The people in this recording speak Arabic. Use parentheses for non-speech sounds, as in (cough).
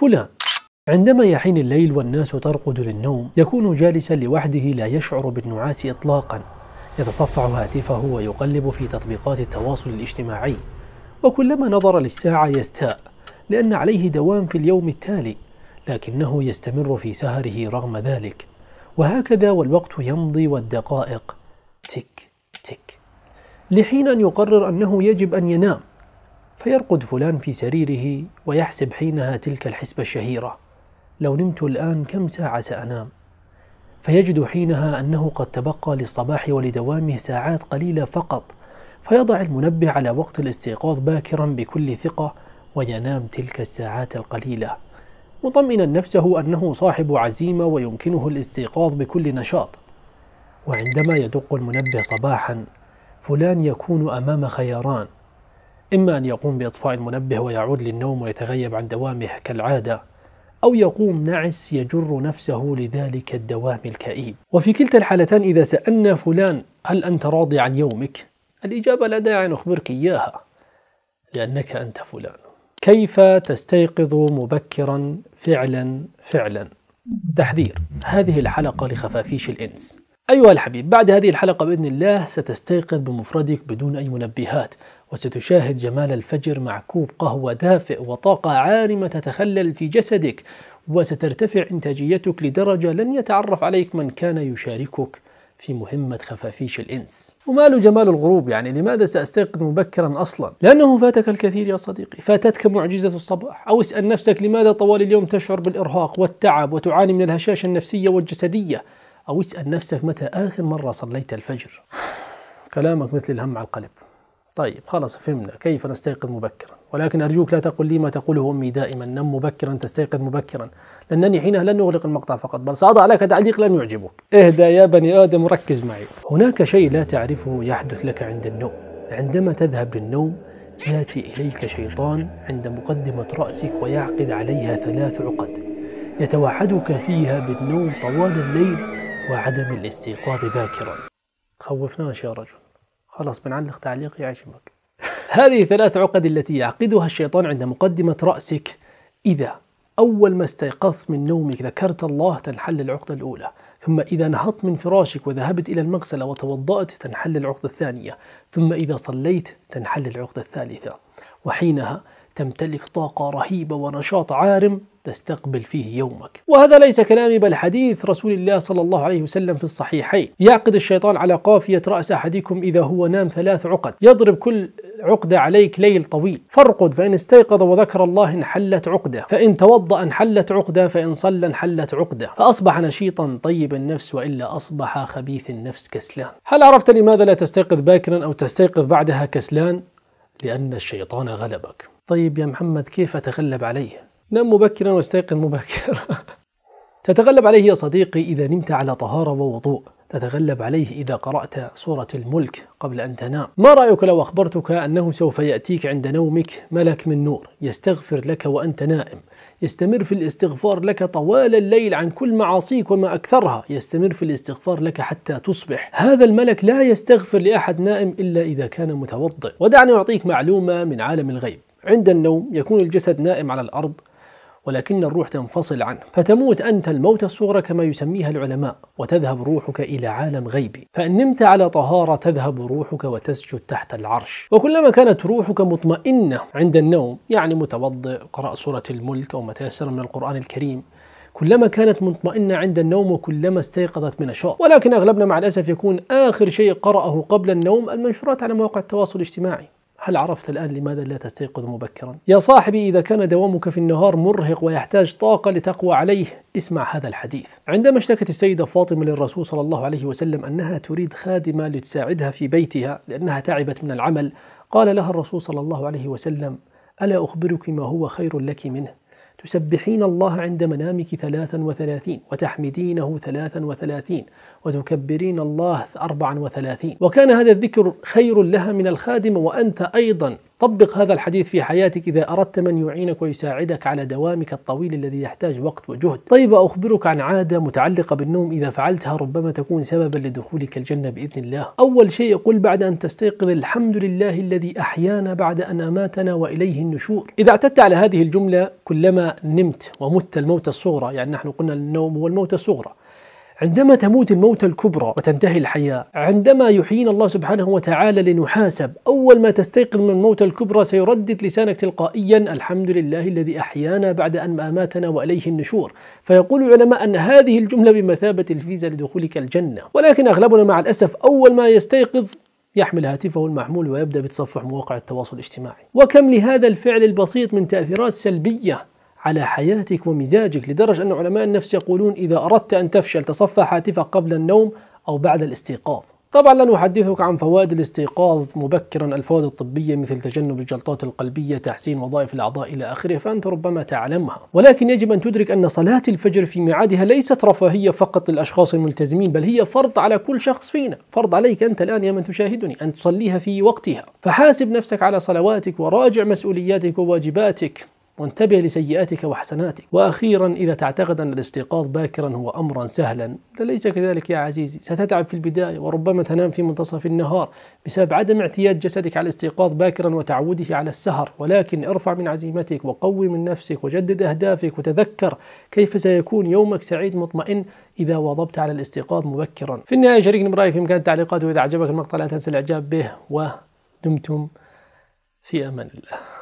فلان عندما يحين الليل والناس ترقد للنوم يكون جالسا لوحده لا يشعر بالنعاس إطلاقا يتصفع هاتفه ويقلب في تطبيقات التواصل الاجتماعي وكلما نظر للساعة يستاء لأن عليه دوام في اليوم التالي لكنه يستمر في سهره رغم ذلك وهكذا والوقت يمضي والدقائق تك تك لحين أن يقرر أنه يجب أن ينام فيرقد فلان في سريره ويحسب حينها تلك الحسبة الشهيرة لو نمت الآن كم ساعة سأنام فيجد حينها أنه قد تبقى للصباح ولدوامه ساعات قليلة فقط فيضع المنبه على وقت الاستيقاظ باكرا بكل ثقة وينام تلك الساعات القليلة مطمئنا نفسه أنه صاحب عزيمة ويمكنه الاستيقاظ بكل نشاط وعندما يدق المنبه صباحا فلان يكون أمام خياران إما أن يقوم بإطفاء المنبه ويعود للنوم ويتغيب عن دوامه كالعادة أو يقوم نعس يجر نفسه لذلك الدوام الكئيب وفي كلتا الحالتين إذا سألنا فلان هل أنت راضي عن يومك؟ الإجابة لا داعي نخبرك إياها لأنك أنت فلان كيف تستيقظ مبكرا فعلا فعلا تحذير هذه الحلقة لخفافيش الإنس أيها الحبيب بعد هذه الحلقة بإذن الله ستستيقظ بمفردك بدون أي منبهات وستشاهد جمال الفجر مع كوب قهوة دافئ وطاقة عارمة تتخلل في جسدك وسترتفع إنتاجيتك لدرجة لن يتعرف عليك من كان يشاركك في مهمة خفافيش الإنس وما له جمال الغروب يعني لماذا سأستيقظ مبكرا أصلا لأنه فاتك الكثير يا صديقي فاتتك معجزة الصباح أو اسأل نفسك لماذا طوال اليوم تشعر بالإرهاق والتعب وتعاني من الهشاشة النفسية والجسدية أو اسأل نفسك متى آخر مرة صليت الفجر كلامك مثل الهم على القلب طيب خلاص فهمنا كيف نستيقظ مبكرا ولكن أرجوك لا تقل لي ما تقوله أمي دائما نم مبكرا تستيقظ مبكرا لأنني حينها لن أغلق المقطع فقط بل سأضع لك تعليق لن يعجبك اهدى يا بني آدم ركز معي هناك شيء لا تعرفه يحدث لك عند النوم عندما تذهب للنوم يأتي إليك شيطان عند مقدمة رأسك ويعقد عليها ثلاث عقد يتوحدك فيها بالنوم طوال الليل وعدم الاستيقاظ باكرا خوفناش يا رجل خلاص بنعلق تعليق يعجبك (laughs) هذه ثلاث عقد التي يعقدها الشيطان عند مقدمة رأسك إذا أول ما استيقظت من نومك ذكرت الله تنحل العقدة الأولى ثم إذا نهضت من فراشك وذهبت إلى المغسلة وتوضأت تنحل العقدة الثانية ثم إذا صليت تنحل العقدة الثالثة وحينها تمتلك طاقة رهيبة ونشاط عارم تستقبل فيه يومك وهذا ليس كلامي بل حديث رسول الله صلى الله عليه وسلم في الصحيحين يعقد الشيطان على قافية رأس أحدكم إذا هو نام ثلاث عقد يضرب كل عقدة عليك ليل طويل فارقد فإن استيقظ وذكر الله انحلت عقدة فإن توضأ انحلت عقدة فإن صلى انحلت عقدة فأصبح نشيطا طيب النفس وإلا أصبح خبيث النفس كسلان هل عرفت لماذا لا تستيقظ باكرا أو تستيقظ بعدها كسلان؟ لأن الشيطان غلبك طيب يا محمد كيف أتغلب عليه؟ نم مبكرا واستيقظ مبكرا (laughs) تتغلب عليه يا صديقي إذا نمت على طهارة ووضوء تتغلب عليه إذا قرأت سورة الملك قبل أن تنام ما رأيك لو أخبرتك أنه سوف يأتيك عند نومك ملك من نور يستغفر لك وأنت نائم يستمر في الاستغفار لك طوال الليل عن كل معاصيك وما أكثرها يستمر في الاستغفار لك حتى تصبح هذا الملك لا يستغفر لأحد نائم إلا إذا كان متوضئ ودعني أعطيك معلومة من عالم الغيب عند النوم يكون الجسد نائم على الأرض ولكن الروح تنفصل عنه فتموت أنت الموت الصغرى كما يسميها العلماء وتذهب روحك إلى عالم غيبي فإن نمت على طهارة تذهب روحك وتسجد تحت العرش وكلما كانت روحك مطمئنة عند النوم يعني متوضئ قرأ سورة الملك أو ما تيسر من القرآن الكريم كلما كانت مطمئنة عند النوم وكلما استيقظت من نشاط ولكن أغلبنا مع الأسف يكون آخر شيء قرأه قبل النوم المنشورات على مواقع التواصل الاجتماعي هل عرفت الآن لماذا لا تستيقظ مبكرا؟ يا صاحبي إذا كان دوامك في النهار مرهق ويحتاج طاقة لتقوى عليه، اسمع هذا الحديث. عندما اشتكت السيدة فاطمة للرسول صلى الله عليه وسلم أنها تريد خادمة لتساعدها في بيتها لأنها تعبت من العمل، قال لها الرسول صلى الله عليه وسلم: ألا أخبرك ما هو خير لك منه؟ تسبحين الله عند منامك ثلاثا وثلاثين وتحمدينه ثلاثا وثلاثين وتكبرين الله أربعا وثلاثين وكان هذا الذكر خير لها من الخادم وأنت أيضا طبق هذا الحديث في حياتك إذا أردت من يعينك ويساعدك على دوامك الطويل الذي يحتاج وقت وجهد طيب أخبرك عن عادة متعلقة بالنوم إذا فعلتها ربما تكون سببا لدخولك الجنة بإذن الله أول شيء قل بعد أن تستيقظ الحمد لله الذي أحيانا بعد أن أماتنا وإليه النشور إذا اعتدت على هذه الجملة كلما نمت ومت الموت الصغرى يعني نحن قلنا النوم هو الموت الصغرى عندما تموت الموت الكبرى وتنتهي الحياة عندما يحيينا الله سبحانه وتعالى لنحاسب أول ما تستيقظ من الموت الكبرى سيردد لسانك تلقائيا الحمد لله الذي أحيانا بعد أن أماتنا وإليه النشور فيقول العلماء أن هذه الجملة بمثابة الفيزا لدخولك الجنة ولكن أغلبنا مع الأسف أول ما يستيقظ يحمل هاتفه المحمول ويبدأ بتصفح مواقع التواصل الاجتماعي وكم لهذا الفعل البسيط من تأثيرات سلبية على حياتك ومزاجك لدرجة أن علماء النفس يقولون إذا أردت أن تفشل تصفح هاتفك قبل النوم أو بعد الاستيقاظ طبعا لن أحدثك عن فوائد الاستيقاظ مبكرا الفوائد الطبية مثل تجنب الجلطات القلبية تحسين وظائف الأعضاء إلى آخره فأنت ربما تعلمها ولكن يجب أن تدرك أن صلاة الفجر في ميعادها ليست رفاهية فقط للأشخاص الملتزمين بل هي فرض على كل شخص فينا فرض عليك أنت الآن يا من تشاهدني أن تصليها في وقتها فحاسب نفسك على صلواتك وراجع مسؤولياتك وواجباتك وانتبه لسيئاتك وحسناتك وأخيرا إذا تعتقد أن الاستيقاظ باكرا هو أمرا سهلا ليس كذلك يا عزيزي ستتعب في البداية وربما تنام في منتصف النهار بسبب عدم اعتياد جسدك على الاستيقاظ باكرا وتعوده على السهر ولكن ارفع من عزيمتك وقوي من نفسك وجدد أهدافك وتذكر كيف سيكون يومك سعيد مطمئن إذا واظبت على الاستيقاظ مبكرا في النهاية شاركني برأيك في مكان التعليقات وإذا عجبك المقطع لا تنسى الإعجاب به ودمتم في أمان الله